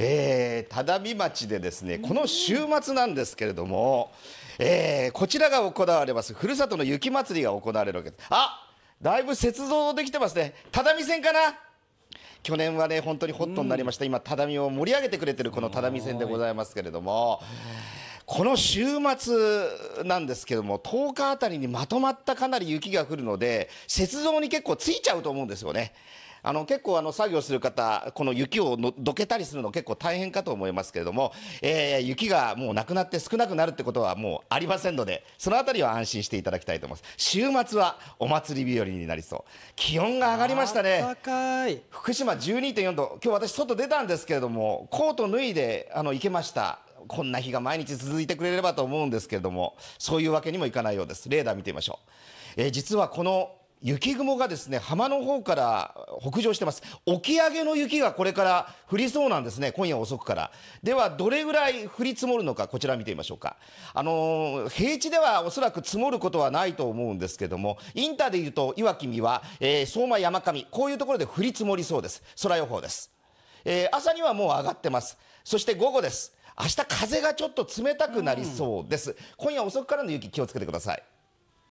えー、只見町でですねこの週末なんですけれども、えー、こちらが行われますふるさとの雪まつりが行われるわけですあだいぶ雪像できてますね只見線かな去年はね本当にホットになりました、今只見を盛り上げてくれてるこの只見線でございますけれども。この週末なんですけども10日あたりにまとまったかなり雪が降るので雪像に結構ついちゃうと思うんですよね。あの結構あの作業する方この雪をのどけたりするの結構大変かと思いますけれども、えー、雪がもうなくなって少なくなるってことはもうありませんのでそのあたりは安心していただきたいと思います週末はお祭り日和になりそう気温が上がりましたね福島12.4度今日私外出たんですけれどもコート脱いであの行けましたこんな日が毎日続いてくれればと思うんですけれどもそういうわけにもいかないようですレーダー見てみましょう、えー、実はこの雪雲がですね浜の方から北上してます沖上げの雪がこれから降りそうなんですね今夜遅くからではどれぐらい降り積もるのかこちら見てみましょうかあのー、平地ではおそらく積もることはないと思うんですけどもインターで言うと岩木きは、えー、相馬山上こういうところで降り積もりそうです空予報です、えー、朝にはもう上がってますそして午後です明日風がちょっと冷たくなりそうです、うん、今夜遅くからの雪気をつけてください